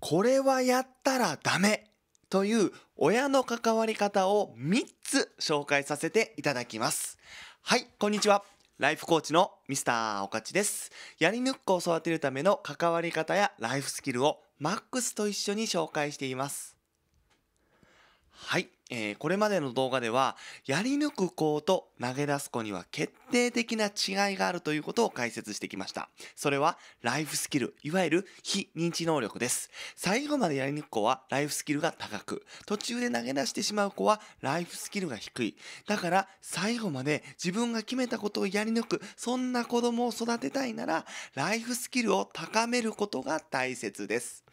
これはやったらダメという親の関わり方を3つ紹介させていただきます。はい、こんにちは。ライフコーチのミスターおかちです。やり抜く子を育てるための関わり方やライフスキルをマックスと一緒に紹介しています。はい、えー、これまでの動画では、やり抜く子と投げ出す子には決定的な違いがあるということを解説してきました。それは、ライフスキル、いわゆる非認知能力です。最後までやり抜く子は、ライフスキルが高く、途中で投げ出してしまう子は、ライフスキルが低い。だから、最後まで自分が決めたことをやり抜く、そんな子供を育てたいなら、ライフスキルを高めることが大切です。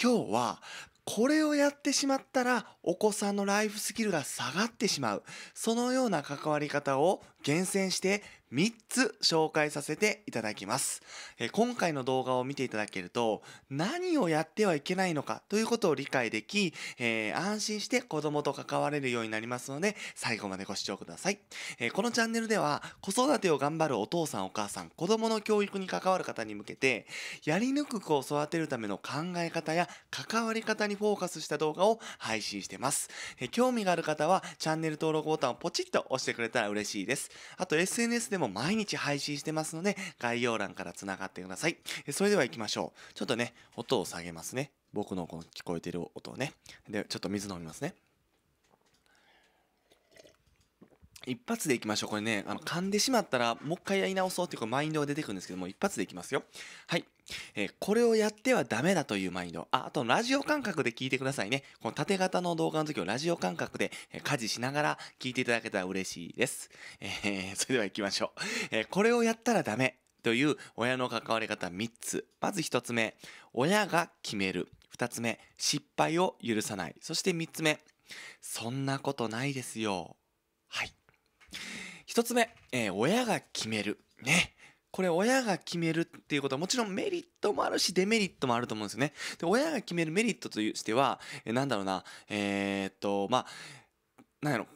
今日はこれをやってしまったらお子さんのライフスキルが下がってしまうそのような関わり方を厳選して3つ紹介させていただきます、えー、今回の動画を見ていただけると何をやってはいけないのかということを理解でき、えー、安心して子供と関われるようになりますので最後までご視聴ください、えー、このチャンネルでは子育てを頑張るお父さんお母さん子供の教育に関わる方に向けてやり抜く子を育てるための考え方や関わり方にフォーカスした動画を配信してます、え興味がある方はチャンネル登録ボタンをポチッと押してくれたら嬉しいですあと SNS でもも毎日配信してますので、概要欄から繋がってください。それでは行きましょう。ちょっとね、音を下げますね。僕のこの聞こえてる音をね。で、ちょっと水飲みますね。一発でいきましょう。これね、あの、噛んでしまったら、もう一回やり直そうっていうマインドが出てくるんですけども、一発でいきますよ。はい。えー、これをやってはダメだというマインド。あ、あとラジオ感覚で聞いてくださいね。この縦型の動画の時をラジオ感覚で、えー、家事しながら聞いていただけたら嬉しいです。えー、それでは行きましょう。えこれをやったらダメという親の関わり方3つ。まず1つ目、親が決める。2つ目、失敗を許さない。そして3つ目、そんなことないですよ。はい。1つ目、え親が決める。ね。これ親が決めるっていうことはもちろんメリットもあるしデメリットもあると思うんですよね。で、親が決めるメリットとしては、えなんだろうな、えー、っと、まあ、なんやろ、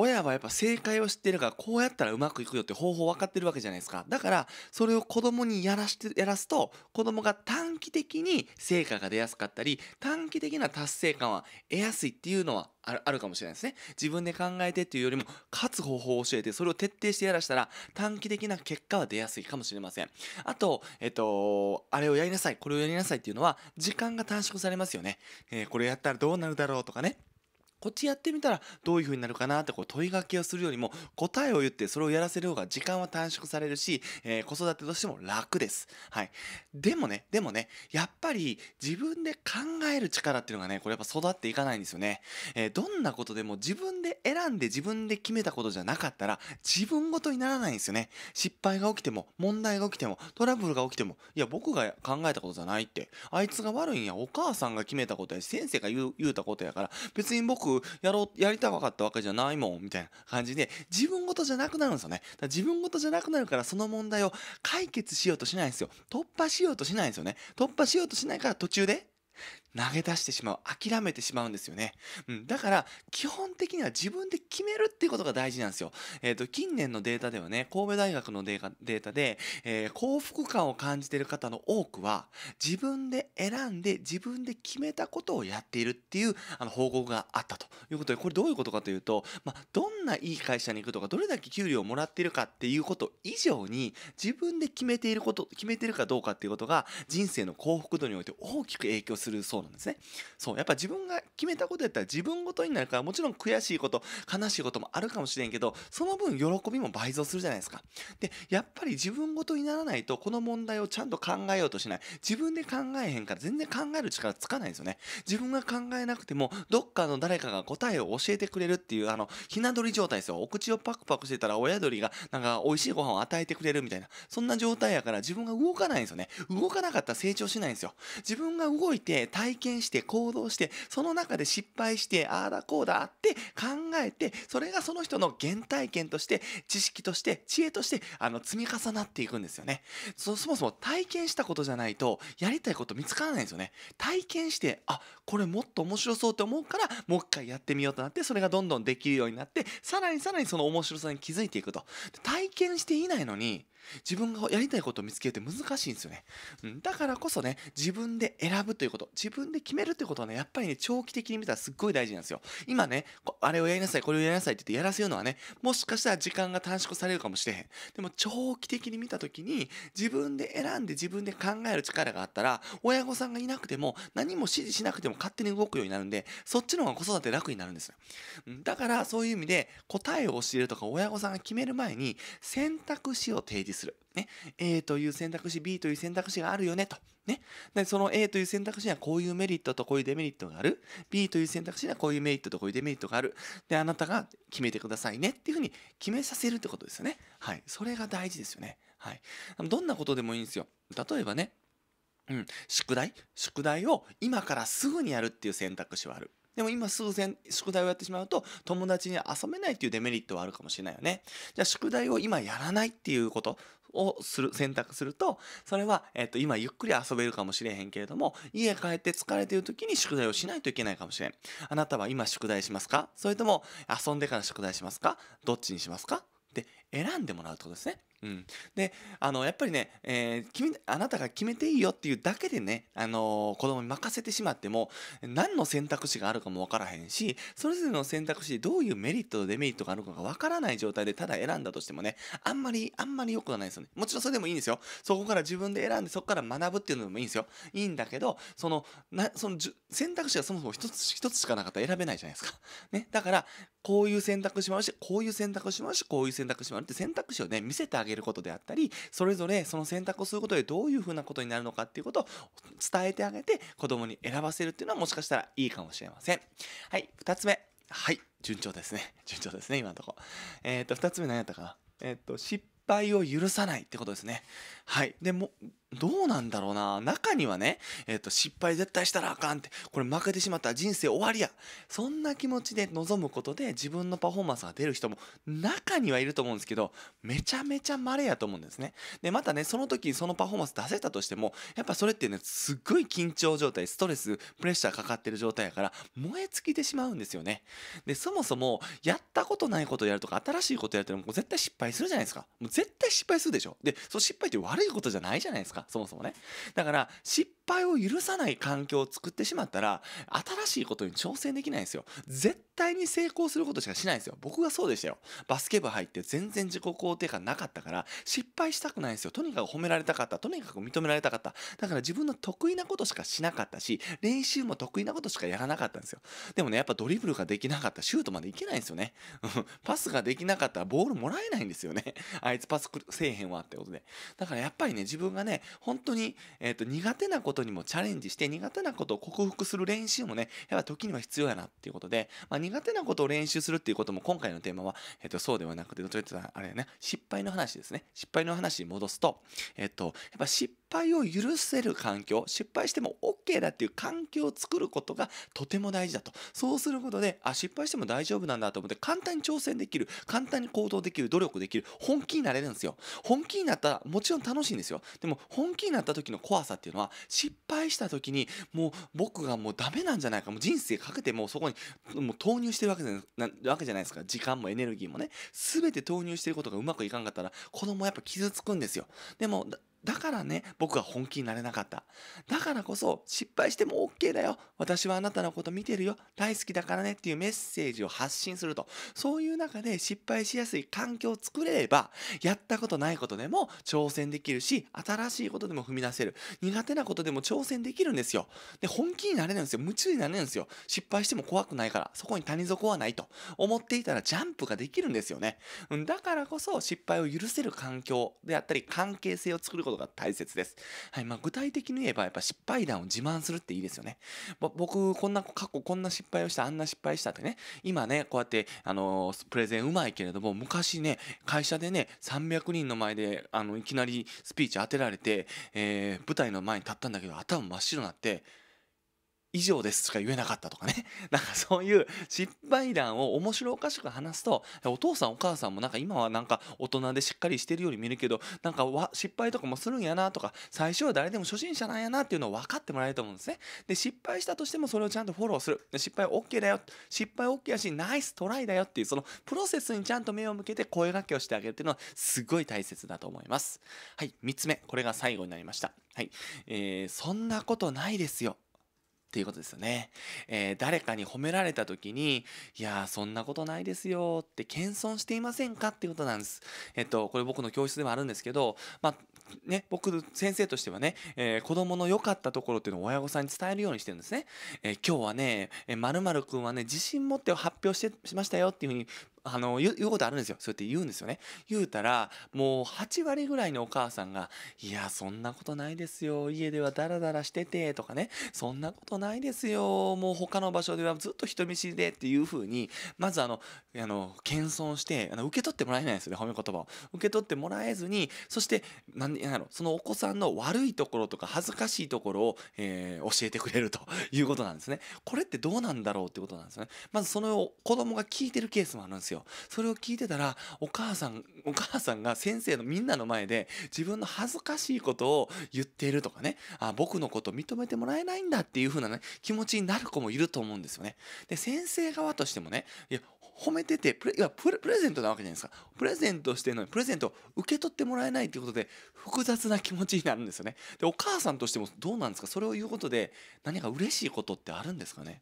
親はやっぱ正解を知ってるからこうやったらうまくいくよって方法分かってるわけじゃないですかだからそれを子供にやらしてやらすと子供が短期的に成果が出やすかったり短期的な達成感は得やすいっていうのはあるかもしれないですね自分で考えてっていうよりも勝つ方法を教えてそれを徹底してやらしたら短期的な結果は出やすいかもしれませんあとえっとあれをやりなさいこれをやりなさいっていうのは時間が短縮されますよね、えー、これやったらどうなるだろうとかねこっちやってみたらどういう風になるかなってこう問いかけをするよりも答えを言ってそれをやらせる方が時間は短縮されるし、えー、子育てとしても楽です。はい。でもね、でもね、やっぱり自分で考える力っていうのがね、これやっぱ育っていかないんですよね。えー、どんなことでも自分で選んで自分で決めたことじゃなかったら自分ごとにならないんですよね。失敗が起きても、問題が起きても、トラブルが起きても、いや僕が考えたことじゃないって、あいつが悪いんや、お母さんが決めたことや先生が言う言うたことやから、別に僕くやろうやりたかったわけじゃないもんみたいな感じで自分事じゃなくなるんですよねだ自分事じゃなくなるからその問題を解決しようとしないんですよ突破しようとしないんですよね突破しようとしないから途中で投げ出してしまう諦めてしまうんですよね、うん、だから基本的には自分で決めるっていうことが大事なんですよ、えっ、ー、と近年のデータではね神戸大学のデータで、えー、幸福感を感じている方の多くは自分で選んで自分で決めたことをやっているっていうあの報告があったということでこれどういうことかというと、まあ、どんないい会社に行くとかどれだけ給料をもらっているかっていうこと以上に自分で決めていること決めてるかどうかっていうことが人生の幸福度において大きく影響するそうなんですなんですね。そうやっぱ自分が決めたことやったら自分ごとになるからもちろん悔しいこと悲しいこともあるかもしれんけどその分喜びも倍増するじゃないですか。でやっぱり自分ごとにならないとこの問題をちゃんと考えようとしない自分で考えへんから全然考える力つかないんですよね。自分が考えなくてもどっかの誰かが答えを教えてくれるっていうあのひな鳥状態ですよ。お口をパクパクしてたら親鳥がなんか美味しいご飯を与えてくれるみたいなそんな状態やから自分が動かないんですよね。動かなかったら成長しないんですよ。自分が動いて体験して行動してその中で失敗してああだこうだって考えてそれがその人の原体験として知識として知恵としてあの積み重なっていくんですよねそもそも体験したことじゃないとやりたいこと見つからないんですよね体験してあこれもっと面白そうって思うからもう一回やってみようとなってそれがどんどんできるようになってさらにさらにその面白さに気づいていくと体験していないのに自分がやりたいことを見つけるって難しいんですよね。うん、だからこそね、自分で選ぶということ、自分で決めるということはね、やっぱりね、長期的に見たらすっごい大事なんですよ。今ね、あれをやりなさい、これをやりなさいって言ってやらせるのはね、もしかしたら時間が短縮されるかもしれへん。でも、長期的に見たときに、自分で選んで自分で考える力があったら、親御さんがいなくても、何も指示しなくても勝手に動くようになるんで、そっちの方が子育て楽になるんですよ。だから、そういう意味で、答えを教えるとか、親御さんが決める前に、選択肢を提示示する。ね、A という選択肢、B という選択肢があるよねと。ね、でその A という選択肢にはこういうメリットとこういうデメリットがある。B という選択肢にはこういうメリットとこういうデメリットがある。で、あなたが決めてくださいねっていうふうに決めさせるってことですよね。はい。それが大事ですよね。はい。どんなことでもいいんですよ。例えばね、うん、宿題宿題を今からすぐにやるっていう選択肢はある。でも今すぐ宿題をやってしまうと友達に遊べないっていうデメリットはあるかもしれないよね。じゃあ宿題を今やらないっていうことをする、選択すると、それは、えっと、今ゆっくり遊べるかもしれへんけれども、家帰って疲れてる時に宿題をしないといけないかもしれん。あなたは今宿題しますかそれとも遊んでから宿題しますかどっちにしますかって選んでもらうってことですね。うん、であのやっぱりね、えー、君あなたが決めていいよっていうだけでね、あのー、子供に任せてしまっても何の選択肢があるかも分からへんしそれぞれの選択肢でどういうメリットとデメリットがあるかが分からない状態でただ選んだとしてもねあんまりあんまり良くはないですよねもちろんそれでもいいんですよそこから自分で選んでそこから学ぶっていうのでもいいんですよいいんだけどそのなその選択肢がそもそも一つ一つしかなかったら選べないじゃないですか、ね、だからこういう選択肢もあるしこういう選択肢もあるしこういう選択肢もあるがって選択肢をね、見せてあげることであったり、それぞれその選択をすることでどういうふうなことになるのかっていうことを伝えてあげて、子供に選ばせるっていうのはもしかしたらいいかもしれません。はい、二つ目。はい、順調ですね。順調ですね、今のとこ。えっ、ー、と、二つ目何やったかな。えっ、ー、と、失敗を許さないってことですね。はい。でも、どうなんだろうな中にはね、えっ、ー、と、失敗絶対したらあかんって、これ負けてしまったら人生終わりや。そんな気持ちで臨むことで自分のパフォーマンスが出る人も中にはいると思うんですけど、めちゃめちゃ稀やと思うんですね。で、またね、その時にそのパフォーマンス出せたとしても、やっぱそれってね、すっごい緊張状態、ストレス、プレッシャーかかってる状態やから、燃え尽きてしまうんですよね。で、そもそも、やったことないことやるとか、新しいことやるともう絶対失敗するじゃないですか。もう絶対失敗するでしょ。で、その失敗って悪いことじゃないじゃないですか。かそもそもねだから失敗を許さない環境を作ってしまったら新しいことに挑戦できないんですよ絶対に成功することしかしないんですよ僕がそうでしたよバスケ部入って全然自己肯定感なかったから失敗したくないんですよとにかく褒められたかったとにかく認められたかっただから自分の得意なことしかしなかったし練習も得意なことしかやらなかったんですよでもねやっぱドリブルができなかったシュートまでいけないんですよね パスができなかったらボールもらえないんですよねあいつパスせえへんわってことでだからやっぱりね自分がね本当に、えっ、ー、と、苦手なことにもチャレンジして、苦手なことを克服する練習もね、やっぱ時には必要やなっていうことで、まあ、苦手なことを練習するっていうことも今回のテーマは、えっ、ー、と、そうではなくて、どっちかというと、あれやね、失敗の話ですね。失敗の話に戻すと、えっ、ー、と、やっぱ失敗を許せる環境、失敗しても OK だっていう環境を作ることがとても大事だと。そうすることで、あ、失敗しても大丈夫なんだと思って、簡単に挑戦できる、簡単に行動できる、努力できる、本気になれるんですよ。本気になったら、もちろん楽しいんですよ。でも、本気になった時の怖さっていうのは失敗した時にもう僕がもうダメなんじゃないかもう人生かけてもうそこにもう投入してるわけじゃないわけじゃないですか時間もエネルギーもね全て投入してることがうまくいかんかったら子供やっぱ傷つくんですよでもだからね、僕は本気になれなかった。だからこそ、失敗しても OK だよ。私はあなたのこと見てるよ。大好きだからねっていうメッセージを発信すると。そういう中で失敗しやすい環境を作れれば、やったことないことでも挑戦できるし、新しいことでも踏み出せる。苦手なことでも挑戦できるんですよ。で、本気になれるんですよ。夢中になれるんですよ。失敗しても怖くないから、そこに谷底はないと思っていたらジャンプができるんですよね。だからこそ失敗を許せる環境であったり、関係性を作ることが大切です。はい、まあ、具体的に言えば、やっぱ失敗談を自慢するっていいですよね。僕、こんな、過去こんな失敗をした、あんな失敗したってね、今ね、こうやって、あの、プレゼンうまいけれども、昔ね、会社でね、300人の前で、あの、いきなりスピーチ当てられて、えー、舞台の前に立ったんだけど、頭真っ白になって、以上ですしか言えなかったとかね なんかそういう失敗談を面白おかしく話すとお父さんお母さんもなんか今はなんか大人でしっかりしてるように見るけどなんか失敗とかもするんやなとか最初は誰でも初心者なんやなっていうのを分かってもらえると思うんですねで失敗したとしてもそれをちゃんとフォローする失敗 OK だよ失敗 OK やしナイストライだよっていうそのプロセスにちゃんと目を向けて声掛けをしてあげるっていうのはすごい大切だと思いますはい3つ目これが最後になりましたはいえー、そんなことないですよっていうことですよね。えー、誰かに褒められた時に、いやそんなことないですよって謙遜していませんかっていうことなんです。えっと、これ僕の教室でもあるんですけど、まあ、ね、僕、先生としてはね、えー、子供の良かったところっていうのを親御さんに伝えるようにしてるんですね。えー、今日はね、えまるくんはね、自信持って発表してしましたよっていうふうにあの言うことあるんですよそうやって言うんですよね言うたらもう8割ぐらいのお母さんが「いやそんなことないですよ家ではダラダラしてて」とかね「そんなことないですよもう他の場所ではずっと人見知りで」っていうふうにまずあのあの謙遜してあの受け取ってもらえないんですよね褒め言葉を受け取ってもらえずにそして何やろそのお子さんの悪いところとか恥ずかしいところを、えー、教えてくれるということなんですねこれってどうなんだろうってことなんですよねまずその子供が聞いてるケースもあるんですですよ。それを聞いてたら、お母さん、お母さんが先生のみんなの前で自分の恥ずかしいことを言っているとかね、あ僕のこと認めてもらえないんだっていう風なね、気持ちになる子もいると思うんですよね。で、先生側としてもね、いや、褒めててプレいやプレゼントなわけじゃないですかプレゼントしてるのにプレゼントを受け取ってもらえないっていうことで複雑な気持ちになるんですよねでお母さんとしてもどうなんですかそれを言うことで何か嬉しいことってあるんですかね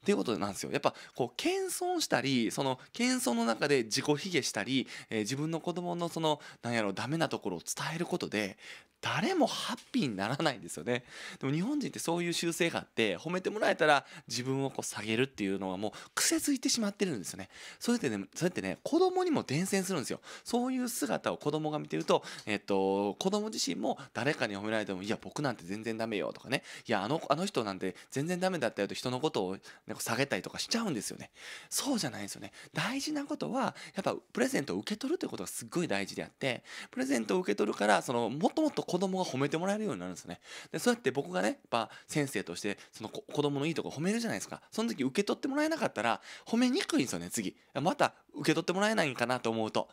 っていうことなんですよやっぱこう謙遜したりその謙遜の中で自己卑下したり、えー、自分の子供のそのなんやろダメなところを伝えることで誰もハッピーにならないんですよねでも日本人ってそういう習性があって褒めてもらえたら自分をこう下げるっていうのはもう癖づいてしまってるんですよねそれってねそやってね子供にも伝染するんですよそういう姿を子供が見てるとえっと子供自身も誰かに褒められてもいや僕なんて全然ダメよとかねいやあのあの人なんて全然ダメだったよと人のことをなんか下げたりとかしちゃうんですよね。そうじゃないんですよね。大事なことは、やっぱプレゼントを受け取るということがすっごい大事であって、プレゼントを受け取るから、その、もっともっと子供が褒めてもらえるようになるんですよね。で、そうやって僕がね、やっぱ先生として、その子供のいいとこ褒めるじゃないですか。その時受け取ってもらえなかったら、褒めにくいんですよね、次。また受け取ってもらえないんかなと思うと。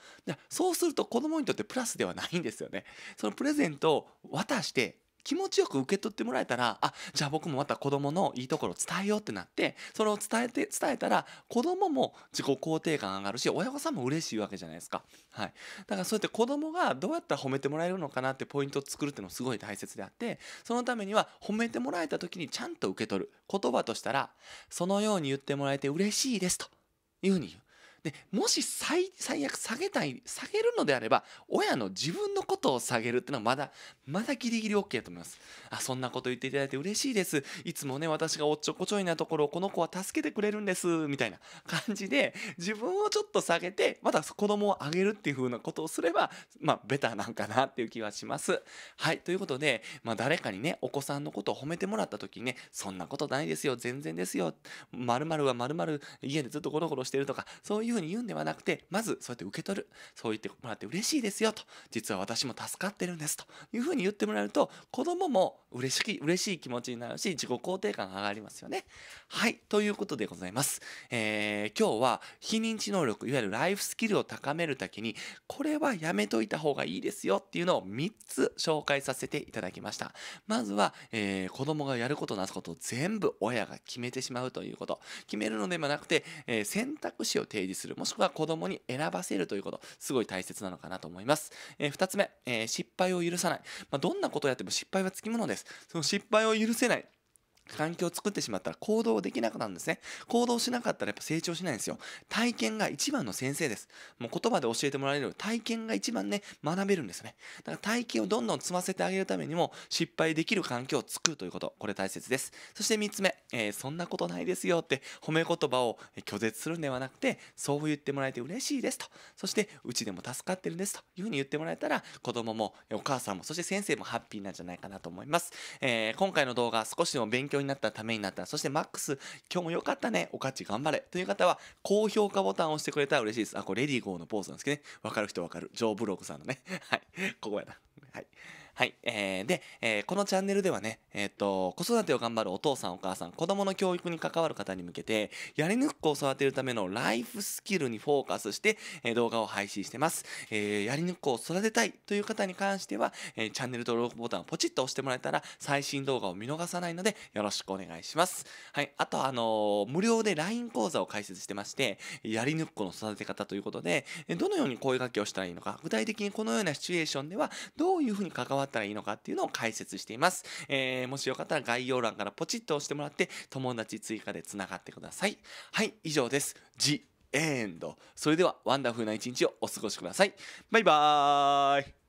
そうすると子供にとってプラスではないんですよね。そのプレゼントを渡して、気持ちよく受け取ってもらえたらあじゃあ僕もまた子供のいいところを伝えようってなってそれを伝えて伝えたら子供も自己肯定感上がるし親御さんも嬉しいわけじゃないですか、はい、だからそうやって子供がどうやったら褒めてもらえるのかなってポイントを作るっていうのすごい大切であってそのためには褒めてもらえた時にちゃんと受け取る言葉としたら「そのように言ってもらえて嬉しいです」というふうに言う。でもし最悪下げたい下げるのであれば親の自分のことを下げるっていうのはまだまだギリギリ OK だと思いますあそんなこと言っていただいて嬉しいですいつもね私がおっちょこちょいなところをこの子は助けてくれるんですみたいな 感じで自分をちょっと下げてまた子供をあげるっていう風なことをすればまあベタなんかなっていう気はしますはいということで、まあ、誰かにねお子さんのことを褒めてもらった時にねそんなことないですよ全然ですよまるはまる家でずっとゴロゴロしてるとかそういうふうに言うんではなくて、まずそうやって受け取る。そう言ってもらって嬉しいですよと。実は私も助かってるんですというふうに言ってもらえると、子供も嬉しい、嬉しい気持ちになるし、自己肯定感が上がりますよね。はい。ということでございます。えー、今日は非認知能力、いわゆるライフスキルを高めるだけに、これはやめといた方がいいですよっていうのを3つ紹介させていただきました。まずは、えー、子供がやることなすことを全部親が決めてしまうということ。決めるのではなくて、えー、選択肢を提示する。する、もしくは子供に選ばせるということ、すごい大切なのかなと思います。えー、2つ目、えー、失敗を許さない。まあ、どんなことをやっても失敗はつきものです。その失敗を許せない。環境を作ってしまったら行動できなくなるんですね。行動しなかったらやっぱ成長しないんですよ。体験が一番の先生です。もう言葉で教えてもらえる体験が一番ね、学べるんですね。だから体験をどんどん積ませてあげるためにも、失敗できる環境を作るということ、これ大切です。そして3つ目、えー、そんなことないですよって褒め言葉を拒絶するんではなくて、そう言ってもらえて嬉しいですと。そして、うちでも助かってるんですというふうに言ってもらえたら、子供もお母さんも、そして先生もハッピーなんじゃないかなと思います。えー、今回の動画少しでも勉強強になった、ためになった、そしてマックス、今日も良かったね、おかち頑張れという方は、高評価ボタンを押してくれたら嬉しいです。あ、これレディーゴーのポーズなんですけどね。わかる人わかる。ジョー・ブログクさんのね。はい。ここやな。はい。はい。えー、で、えー、このチャンネルではね、えー、っと、子育てを頑張るお父さんお母さん、子供の教育に関わる方に向けて、やり抜く子を育てるためのライフスキルにフォーカスして、えー、動画を配信してます。えー、やり抜く子を育てたいという方に関しては、えー、チャンネル登録ボタンをポチッと押してもらえたら、最新動画を見逃さないので、よろしくお願いします。はい。あと、あのー、無料で LINE 講座を開設してまして、やり抜く子の育て方ということで、どのように声掛けをしたらいいのか、具体的にこのようなシチュエーションでは、どういうふうに関わってったらいいのかっていうのを解説しています。えー、もしよかったら概要欄からポチッと押してもらって、友達追加で繋がってください。はい、以上です。The End。それでは、ワンダフルな一日をお過ごしください。バイバーイ